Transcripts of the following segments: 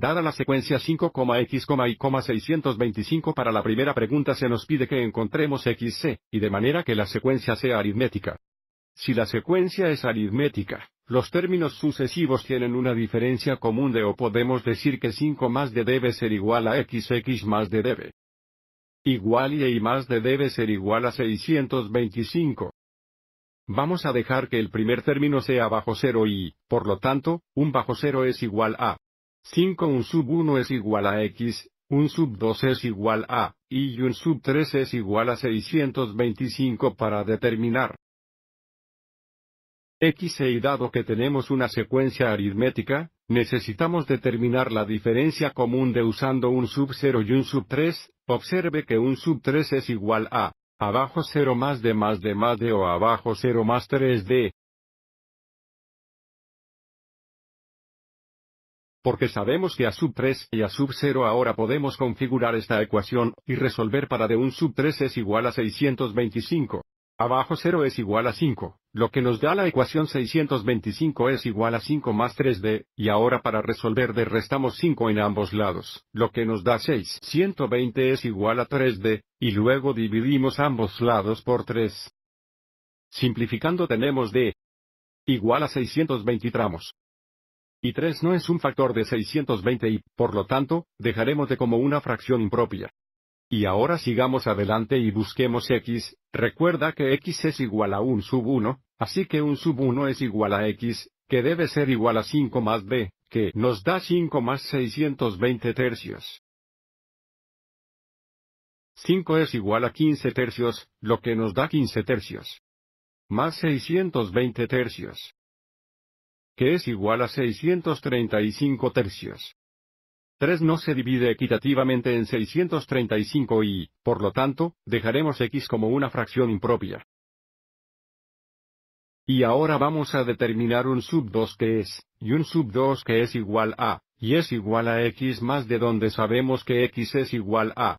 Dada la secuencia x, y 625 para la primera pregunta se nos pide que encontremos xc, y de manera que la secuencia sea aritmética. Si la secuencia es aritmética, los términos sucesivos tienen una diferencia común de o podemos decir que 5 más de debe ser igual a xx más de debe. Igual y y más d debe ser igual a 625. Vamos a dejar que el primer término sea bajo cero y, por lo tanto, un bajo cero es igual a 5 un sub 1 es igual a x, un sub 2 es igual a, y un sub 3 es igual a 625 para determinar x e, y dado que tenemos una secuencia aritmética, necesitamos determinar la diferencia común de usando un sub 0 y un sub 3, observe que un sub 3 es igual a, abajo 0 más de más de más de o abajo 0 más 3 d porque sabemos que a sub 3 y a sub 0 ahora podemos configurar esta ecuación, y resolver para de un sub 3 es igual a 625. Abajo 0 es igual a 5, lo que nos da la ecuación 625 es igual a 5 más 3d, y ahora para resolver de restamos 5 en ambos lados, lo que nos da 6. 120 es igual a 3d, y luego dividimos ambos lados por 3. Simplificando tenemos d igual a 620 tramos y 3 no es un factor de 620 y, por lo tanto, dejaremos de como una fracción impropia. Y ahora sigamos adelante y busquemos x, recuerda que x es igual a 1 sub 1, así que un sub 1 es igual a x, que debe ser igual a 5 más b, que nos da 5 más 620 tercios. 5 es igual a 15 tercios, lo que nos da 15 tercios. Más 620 tercios que es igual a 635 tercios. 3 no se divide equitativamente en 635 y, por lo tanto, dejaremos x como una fracción impropia. Y ahora vamos a determinar un sub 2 que es, y un sub 2 que es igual a, y es igual a x más de donde sabemos que x es igual a,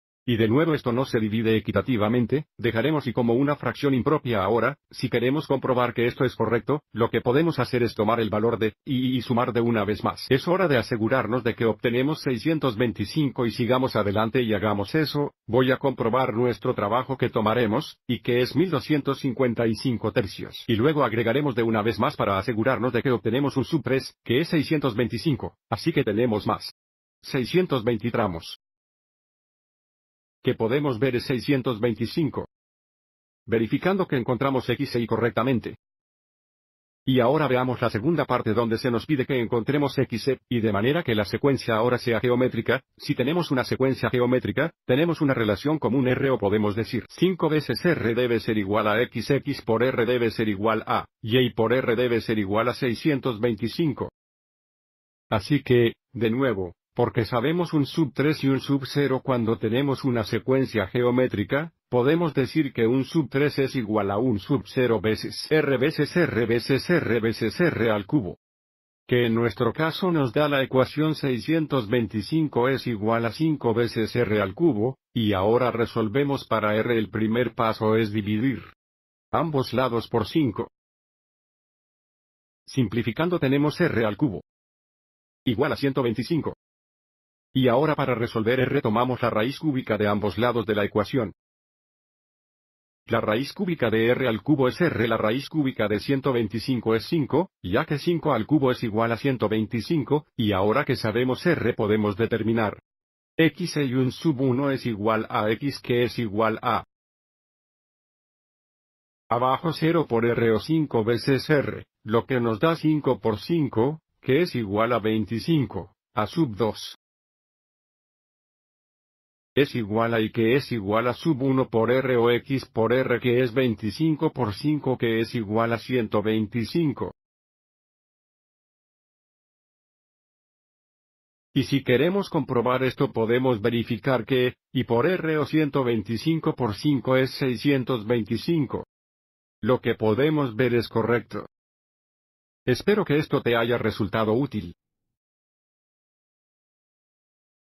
Y de nuevo esto no se divide equitativamente, dejaremos y como una fracción impropia ahora, si queremos comprobar que esto es correcto, lo que podemos hacer es tomar el valor de y, y sumar de una vez más. Es hora de asegurarnos de que obtenemos 625 y sigamos adelante y hagamos eso, voy a comprobar nuestro trabajo que tomaremos, y que es 1255 tercios. Y luego agregaremos de una vez más para asegurarnos de que obtenemos un supres, que es 625, así que tenemos más. 620 tramos que podemos ver es 625. Verificando que encontramos X Y correctamente. Y ahora veamos la segunda parte donde se nos pide que encontremos XE, y de manera que la secuencia ahora sea geométrica, si tenemos una secuencia geométrica, tenemos una relación común R o podemos decir 5 veces R debe ser igual a XX por R debe ser igual a, Y por R debe ser igual a 625. Así que, de nuevo, porque sabemos un sub 3 y un sub 0 cuando tenemos una secuencia geométrica, podemos decir que un sub 3 es igual a un sub 0 veces r veces r veces r veces r al cubo. Que en nuestro caso nos da la ecuación 625 es igual a 5 veces r al cubo, y ahora resolvemos para r el primer paso es dividir ambos lados por 5. Simplificando tenemos r al cubo igual a 125. Y ahora para resolver R tomamos la raíz cúbica de ambos lados de la ecuación. La raíz cúbica de r al cubo es r, la raíz cúbica de 125 es 5, ya que 5 al cubo es igual a 125, y ahora que sabemos r podemos determinar x e y un sub 1 es igual a x que es igual a abajo 0 por r o 5 veces r, lo que nos da 5 por 5, que es igual a 25, a sub 2 es igual a y que es igual a sub 1 por r o x por r que es 25 por 5 que es igual a 125. Y si queremos comprobar esto podemos verificar que, y por r o 125 por 5 es 625. Lo que podemos ver es correcto. Espero que esto te haya resultado útil.